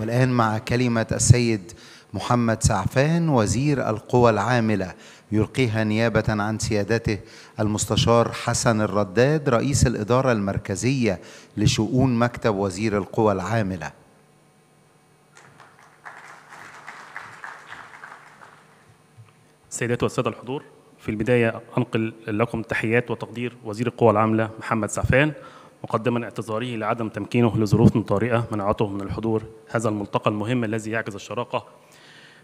والآن مع كلمة السيد محمد سعفان وزير القوى العاملة يلقيها نيابة عن سيادته المستشار حسن الرداد رئيس الإدارة المركزية لشؤون مكتب وزير القوى العاملة السيدات والسادة الحضور في البداية أنقل لكم تحيات وتقدير وزير القوى العاملة محمد سعفان مقدما اعتذاره لعدم تمكينه لظروف طارئة منعته من الحضور هذا الملتقى المهم الذي يعكس الشراكة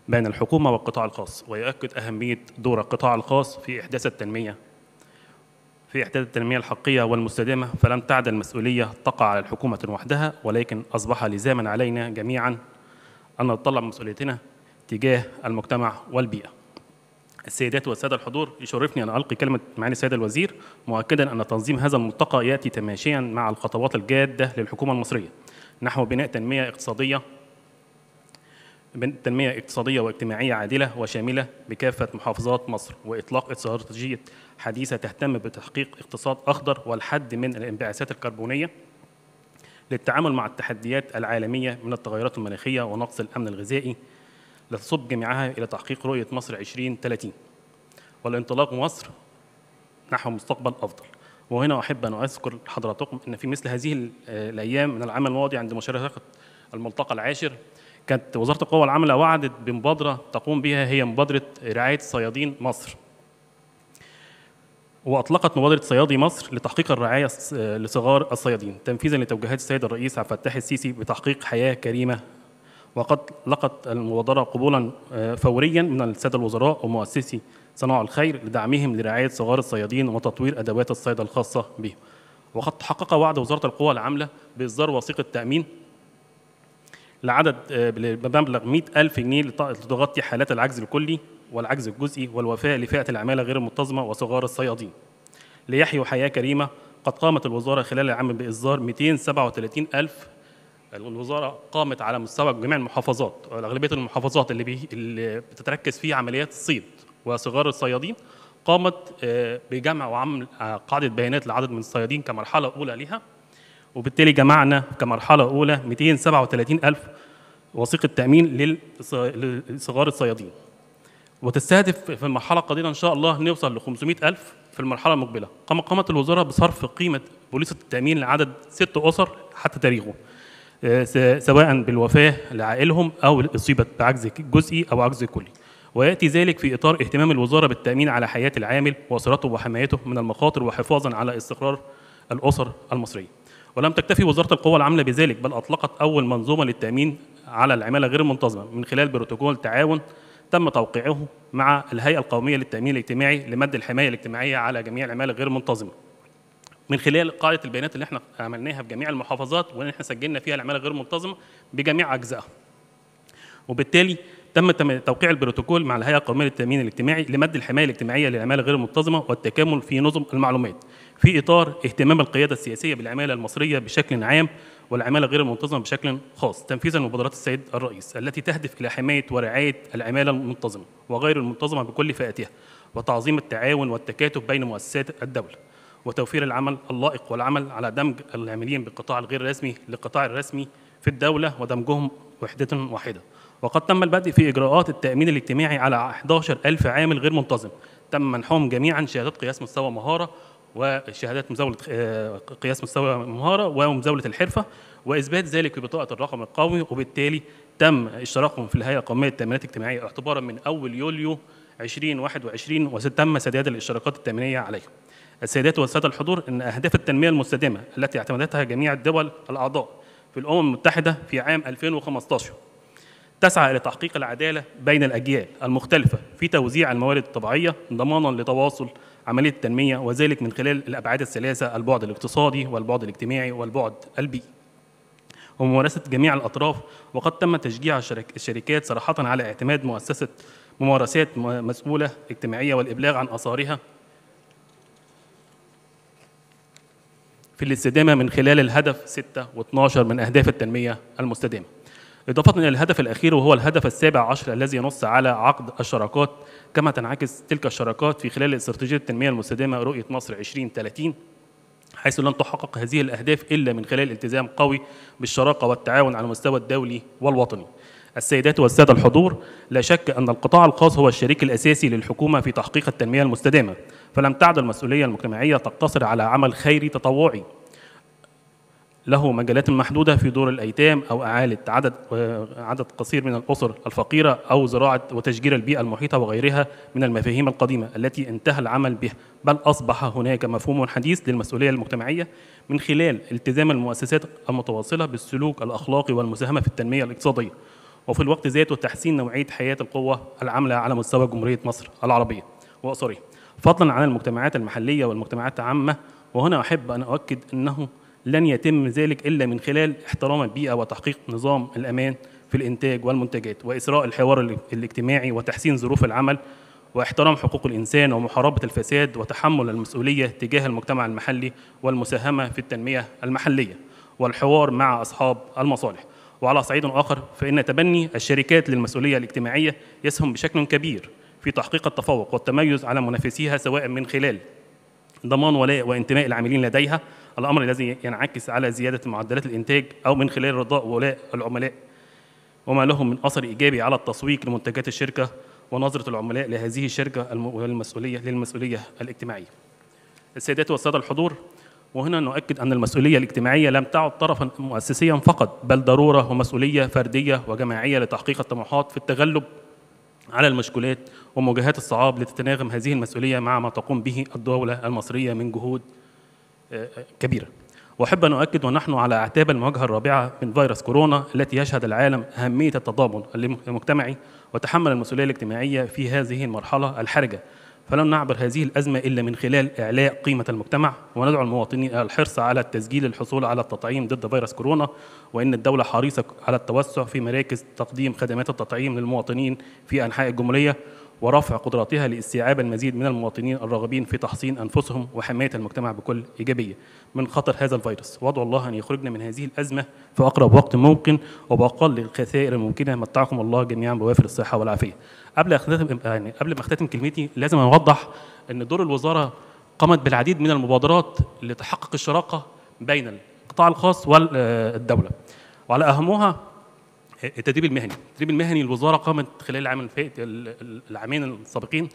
بين الحكومة والقطاع الخاص ويؤكد أهمية دور القطاع الخاص في إحداث التنمية في إحداث التنمية الحقيقية والمستدامة فلم تعد المسؤولية تقع على الحكومة وحدها ولكن أصبح لزاما علينا جميعا أن نتطلب مسؤوليتنا تجاه المجتمع والبيئة السيدات والسادة الحضور يشرفني أن ألقي كلمة معالي السيد الوزير مؤكدا أن تنظيم هذا الملتقى يأتي تماشيا مع الخطوات الجادة للحكومة المصرية نحو بناء تنمية اقتصادية تنمية اقتصادية واجتماعية عادلة وشاملة بكافة محافظات مصر وإطلاق استراتيجية حديثة تهتم بتحقيق اقتصاد أخضر والحد من الانبعاثات الكربونية للتعامل مع التحديات العالمية من التغيرات المناخية ونقص الأمن الغذائي لتصب جميعها إلى تحقيق رؤية مصر 2030 والانطلاق مصر نحو مستقبل أفضل وهنا أحب أن أذكر حضراتكم أن في مثل هذه الأيام من العام الماضي عند مشاركة الملتقى العاشر كانت وزارة القوى العاملة وعدت بمبادرة تقوم بها هي مبادرة رعاية صيادين مصر واطلقت مبادره صيادي مصر لتحقيق الرعايه لصغار الصيادين تنفيذا لتوجيهات السيد الرئيس عبد الفتاح السيسي بتحقيق حياه كريمه وقد لقت المبادرة قبولا آه، فوريا من السادة الوزراء ومؤسسي صناع الخير لدعمهم لرعاية صغار الصيادين وتطوير أدوات الصيد الخاصة بهم وقد تحقق وعد وزارة القوى العاملة بإصدار وثيقة تأمين لعدد بمبلغ آه، 100,000 جنيه لتغطي حالات العجز الكلي والعجز الجزئي والوفاة لفئة العمالة غير المنتظمة وصغار الصيادين ليحيوا حياة كريمة قد قامت الوزارة خلال العام بإصدار 237,000 الوزاره قامت على مستوى جميع المحافظات اغلبيه المحافظات اللي, بي... اللي بتتركز فيها عمليات الصيد وصغار الصيادين قامت آه، بجمع وعمل آه، قاعده بيانات لعدد من الصيادين كمرحله اولى لها وبالتالي جمعنا كمرحله اولى 237000 وثيقه تامين لصغار الصيادين وتستهدف في المرحله القادمه ان شاء الله نوصل ل 500000 في المرحله المقبله قامت الوزاره بصرف قيمه بوليصه التامين لعدد ست اسر حتى تاريخه آه، سواء بالوفاة لعائلهم أو أصيبت بعجز جزئي أو عجز كلي ويأتي ذلك في إطار اهتمام الوزارة بالتأمين على حياة العامل وأسرته وحمايته من المخاطر وحفاظا على استقرار الأسر المصرية ولم تكتفي وزارة القوى العاملة بذلك بل أطلقت أول منظومة للتأمين على العمالة غير المنتظمة من خلال بروتوكول تعاون تم توقيعه مع الهيئة القومية للتأمين الاجتماعي لمد الحماية الاجتماعية على جميع العمالة غير المنتظمة من خلال قاعده البيانات اللي احنا عملناها في جميع المحافظات واللي احنا سجلنا فيها العماله غير منتظمه بجميع اجزائها. وبالتالي تم توقيع البروتوكول مع الهيئه القوميه للتامين الاجتماعي لمد الحمايه الاجتماعيه للعماله غير المنتظمه والتكامل في نظم المعلومات في اطار اهتمام القياده السياسيه بالعماله المصريه بشكل عام والعماله غير المنتظمه بشكل خاص تنفيذا لمبادرات السيد الرئيس التي تهدف الى حمايه ورعايه العماله المنتظمه وغير المنتظمه بكل فئاتها وتعظيم التعاون والتكاتف بين مؤسسات الدوله وتوفير العمل اللائق والعمل على دمج العاملين بالقطاع الغير رسمي للقطاع الرسمي في الدولة ودمجهم وحدة واحدة وقد تم البدء في إجراءات التأمين الاجتماعي على 11 ألف عامل غير منتظم تم منحهم جميعا شهادات قياس مستوى مهارة وشهادات مزاولة آه، قياس مستوى مهارة ومزاولة الحرفة وإثبات ذلك ببطاقة الرقم القومي وبالتالي تم اشتراكهم في الهيئة القومية للتأمينات الاجتماعية اعتبارا من أول يوليو 2021 وتم سداد الاشتراكات التأمينية عليهم السيدات والسادة الحضور أن أهداف التنمية المستدامة التي اعتمدتها جميع الدول الأعضاء في الأمم المتحدة في عام 2015 تسعى إلى تحقيق العدالة بين الأجيال المختلفة في توزيع الموارد الطبيعية ضمانا لتواصل عملية التنمية وذلك من خلال الأبعاد الثلاثة البعد الاقتصادي والبعد الاجتماعي والبعد البيئي وممارسة جميع الأطراف وقد تم تشجيع الشركات صراحة على اعتماد مؤسسة ممارسات مسؤولة اجتماعية والإبلاغ عن آثارها في الاستدامة من خلال الهدف 6 و12 من أهداف التنمية المستدامة إضافة إلى الهدف الأخير وهو الهدف السابع عشر الذي ينص على عقد الشراكات كما تنعكس تلك الشراكات في خلال استراتيجية التنمية المستدامة رؤية مصر 2030 حيث لن تحقق هذه الأهداف إلا من خلال التزام قوي بالشراكة والتعاون على المستوى الدولي والوطني السيدات والسادة الحضور لا شك أن القطاع الخاص هو الشريك الأساسي للحكومة في تحقيق التنمية المستدامة فلم تعد المسؤولية المجتمعية تقتصر على عمل خيري تطوعي له مجالات محدودة في دور الأيتام أو إعالة عدد عدد قصير من الأسر الفقيرة أو زراعة وتشجير البيئة المحيطة وغيرها من المفاهيم القديمة التي انتهى العمل بها بل أصبح هناك مفهوم حديث للمسؤولية المجتمعية من خلال التزام المؤسسات المتواصلة بالسلوك الأخلاقي والمساهمة في التنمية الاقتصادية وفي الوقت ذاته تحسين نوعيه حياه القوه العامله على مستوى جمهوريه مصر العربيه واقصرها فضلا عن المجتمعات المحليه والمجتمعات العامه وهنا احب ان اؤكد انه لن يتم ذلك الا من خلال احترام البيئه وتحقيق نظام الامان في الانتاج والمنتجات واسراء الحوار الاجتماعي وتحسين ظروف العمل واحترام حقوق الانسان ومحاربه الفساد وتحمل المسؤوليه تجاه المجتمع المحلي والمساهمه في التنميه المحليه والحوار مع اصحاب المصالح وعلى صعيد آخر فإن تبني الشركات للمسؤولية الاجتماعية يسهم بشكل كبير في تحقيق التفوق والتميز على منافسيها سواء من خلال ضمان ولاء وانتماء العاملين لديها الأمر الذي ينعكس على زيادة معدلات الإنتاج أو من خلال رضاء ولاء العملاء وما لهم من أثر إيجابي على التسويق لمنتجات الشركة ونظرة العملاء لهذه الشركة والمسؤولية للمسؤولية الاجتماعية. السيدات والسادة الحضور وهنا نؤكد أن المسؤولية الاجتماعية لم تعد طرفا مؤسسيا فقط بل ضرورة ومسؤولية فردية وجماعية لتحقيق الطموحات في التغلب على المشكلات ومواجهات الصعاب لتتناغم هذه المسؤولية مع ما تقوم به الدولة المصرية من جهود آه، آه، كبيرة وأحب أن أؤكد ونحن على أعتاب المواجهة الرابعة من فيروس كورونا التي يشهد العالم أهمية التضامن المجتمعي وتحمل المسؤولية الاجتماعية في هذه المرحلة الحرجة فلن نعبر هذه الأزمة إلا من خلال إعلاء قيمة المجتمع وندعو المواطنين إلى الحرص على التسجيل الحصول على التطعيم ضد فيروس كورونا وإن الدولة حريصة على التوسع في مراكز تقديم خدمات التطعيم للمواطنين في أنحاء الجمهورية ورفع قدراتها لاستيعاب المزيد من المواطنين الراغبين في تحصين انفسهم وحمايه المجتمع بكل ايجابيه من خطر هذا الفيروس، وادعو الله ان يخرجنا من هذه الازمه في اقرب وقت ممكن وباقل الخسائر الممكنه متعكم الله جميعا بوافر الصحه والعافيه. قبل اختتم يعني قبل ما اختتم كلمتي لازم اوضح ان دور الوزاره قامت بالعديد من المبادرات لتحقق الشراكه بين القطاع الخاص والدوله. وعلى اهمها التدريب المهني التدريب المهني الوزاره قامت خلال العام العامين السابقين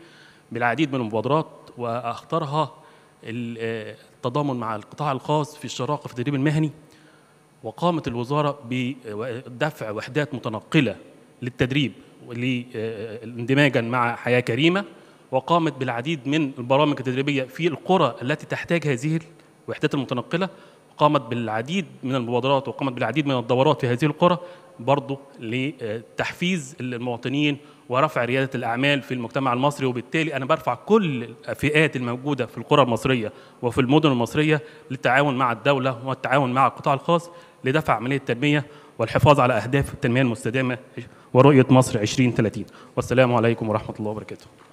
بالعديد من المبادرات واخطرها التضامن مع القطاع الخاص في الشراكه في التدريب المهني وقامت الوزاره بدفع وحدات متنقله للتدريب اندماجا مع حياه كريمه وقامت بالعديد من البرامج التدريبيه في القرى التي تحتاج هذه الوحدات المتنقله قامت بالعديد من المبادرات وقامت بالعديد من الدورات في هذه القرى برضه لتحفيز المواطنين ورفع رياده الاعمال في المجتمع المصري وبالتالي انا برفع كل الفئات الموجوده في القرى المصريه وفي المدن المصريه للتعاون مع الدوله والتعاون مع القطاع الخاص لدفع عمليه التنميه والحفاظ على اهداف التنميه المستدامه ورؤيه مصر 2030 والسلام عليكم ورحمه الله وبركاته